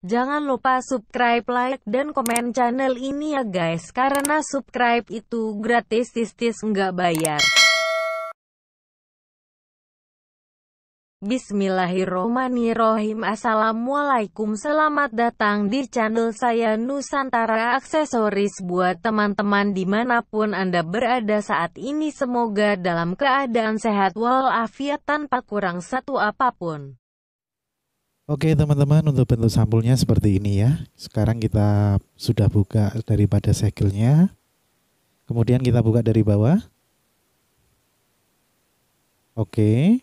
Jangan lupa subscribe, like, dan komen channel ini ya guys karena subscribe itu gratis tis-tis nggak bayar. Bismillahirrohmanirrohim Assalamualaikum Selamat datang di channel saya Nusantara Aksesoris Buat teman-teman dimanapun Anda berada saat ini Semoga dalam keadaan sehat walafiat tanpa kurang satu apapun Oke teman-teman untuk bentuk sampulnya seperti ini ya. Sekarang kita sudah buka daripada segelnya. Kemudian kita buka dari bawah. Oke.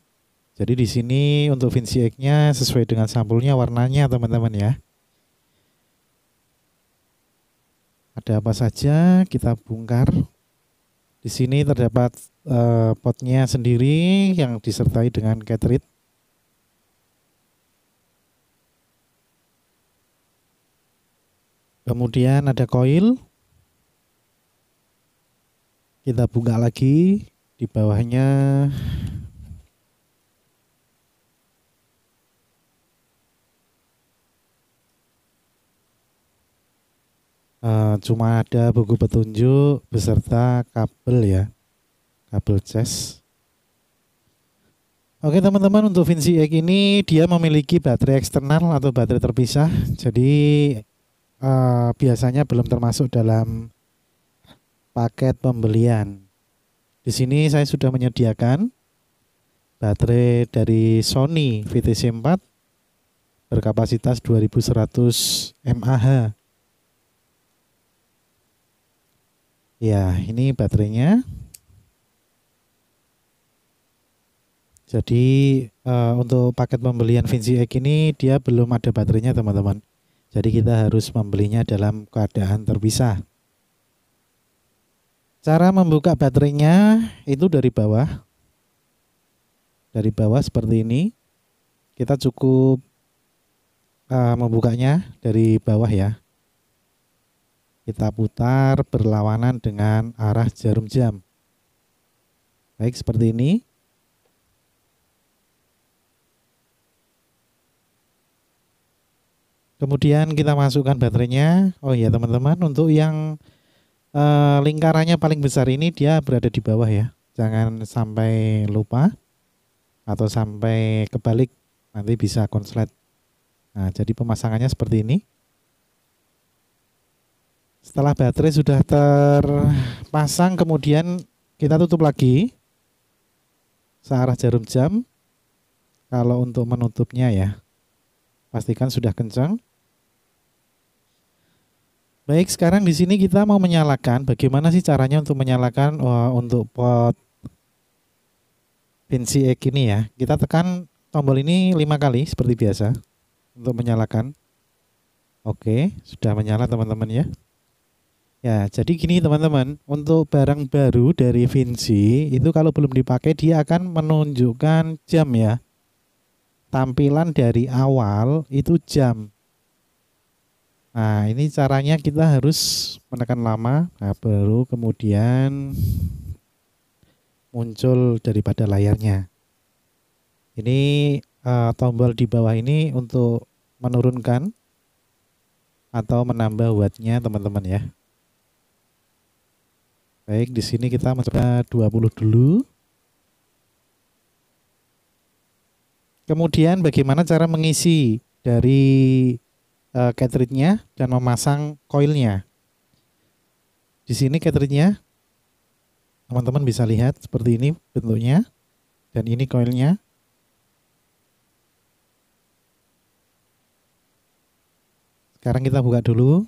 Jadi di sini untuk Vinci Egg-nya sesuai dengan sampulnya warnanya teman-teman ya. Ada apa saja kita bongkar. Di sini terdapat uh, potnya sendiri yang disertai dengan cartridge Kemudian ada koil. Kita buka lagi di bawahnya eh, cuma ada buku petunjuk beserta kabel ya kabel chest Oke teman-teman untuk Vinci X ini dia memiliki baterai eksternal atau baterai terpisah jadi uh, biasanya belum termasuk dalam paket pembelian. Di sini saya sudah menyediakan baterai dari Sony VTC4 berkapasitas 2100 mAh. Ya, ini baterainya. Jadi uh, untuk paket pembelian Vinci X ini dia belum ada baterainya teman-teman. Jadi kita hmm. harus membelinya dalam keadaan terpisah. Cara membuka baterainya itu dari bawah. Dari bawah seperti ini. Kita cukup uh, membukanya dari bawah ya. Kita putar berlawanan dengan arah jarum jam. Baik, seperti ini. Kemudian kita masukkan baterainya. Oh iya teman-teman, untuk yang e, lingkarannya paling besar ini dia berada di bawah ya. Jangan sampai lupa atau sampai kebalik nanti bisa konslet. Nah, jadi pemasangannya seperti ini. Setelah baterai sudah terpasang, kemudian kita tutup lagi searah jarum jam. Kalau untuk menutupnya ya, pastikan sudah kencang. Baik, sekarang di sini kita mau menyalakan. Bagaimana sih caranya untuk menyalakan uh, untuk pot pensi X ini ya? Kita tekan tombol ini lima kali seperti biasa untuk menyalakan. Oke, sudah menyala teman-teman ya. Ya, jadi gini teman-teman, untuk barang baru dari Vinci itu kalau belum dipakai dia akan menunjukkan jam ya. Tampilan dari awal itu jam Nah, ini caranya kita harus menekan lama, nah, baru kemudian muncul daripada layarnya. Ini uh, tombol di bawah ini untuk menurunkan atau menambah wattnya teman-teman ya. Baik, di sini kita mencoba 20 dulu. Kemudian bagaimana cara mengisi dari uh, cartridge-nya dan memasang koilnya. Di sini cartridge-nya teman-teman bisa lihat seperti ini bentuknya dan ini koilnya. Sekarang kita buka dulu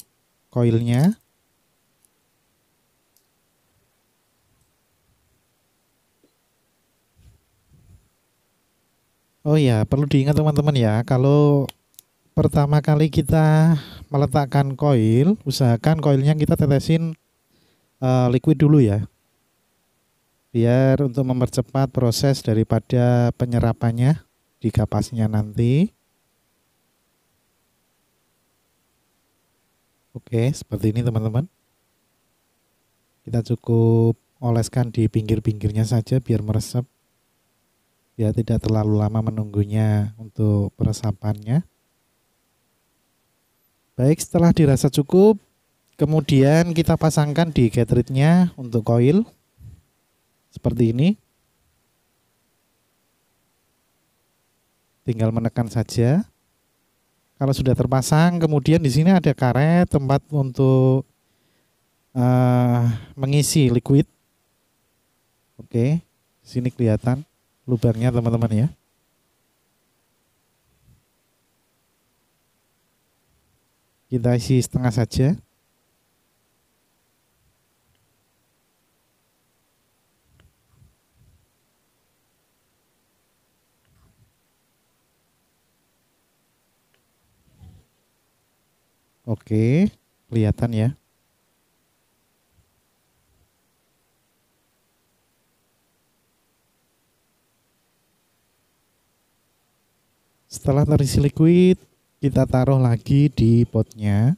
koilnya. Oh ya, perlu diingat teman-teman ya, kalau pertama kali kita meletakkan koil, usahakan koilnya kita tetesin uh, liquid dulu ya. Biar untuk mempercepat proses daripada penyerapannya di kapasnya nanti. Oke, seperti ini teman-teman. Kita cukup oleskan di pinggir-pinggirnya saja biar meresap. Ya, tidak terlalu lama menunggunya untuk peresapannya. Baik, setelah dirasa cukup, kemudian kita pasangkan di cartridge nya untuk coil seperti ini. Tinggal menekan saja. Kalau sudah terpasang, kemudian di sini ada karet tempat untuk uh, mengisi liquid. Oke, sini kelihatan lubangnya teman-teman ya. kita isi setengah saja Oke, kelihatan ya. Setelah terisi liquid, kita taruh lagi di potnya.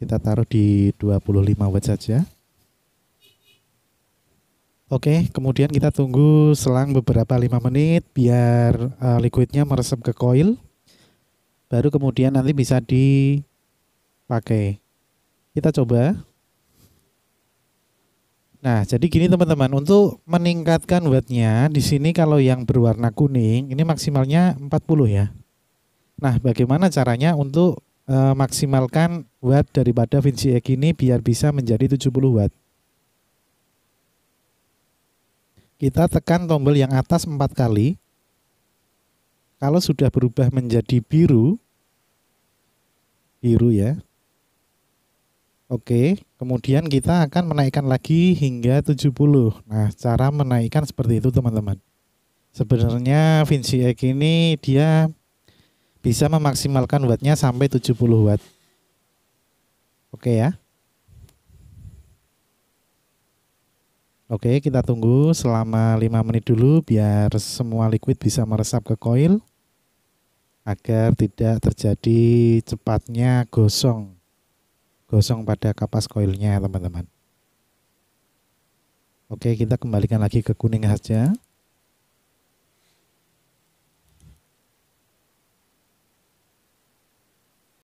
Kita taruh di 25 watt saja. Oke, kemudian kita tunggu selang beberapa 5 menit biar uh, liquidnya meresap ke coil. Baru kemudian nanti bisa dipakai. Kita coba. Nah, jadi gini teman-teman, untuk meningkatkan wattnya di sini kalau yang berwarna kuning ini maksimalnya 40 ya. Nah, bagaimana caranya untuk e, maksimalkan watt daripada Vinci Egg ini biar bisa menjadi 70 watt? Kita tekan tombol yang atas 4 kali. Kalau sudah berubah menjadi biru, biru ya, Oke, kemudian kita akan menaikkan lagi hingga 70. Nah, cara menaikkan seperti itu teman-teman. Sebenarnya Vinci Egg ini dia bisa memaksimalkan wattnya sampai 70 watt. Oke ya. Oke, kita tunggu selama 5 menit dulu biar semua liquid bisa meresap ke koil agar tidak terjadi cepatnya gosong gosong pada kapas koilnya teman-teman. Oke, kita kembalikan lagi ke kuning saja.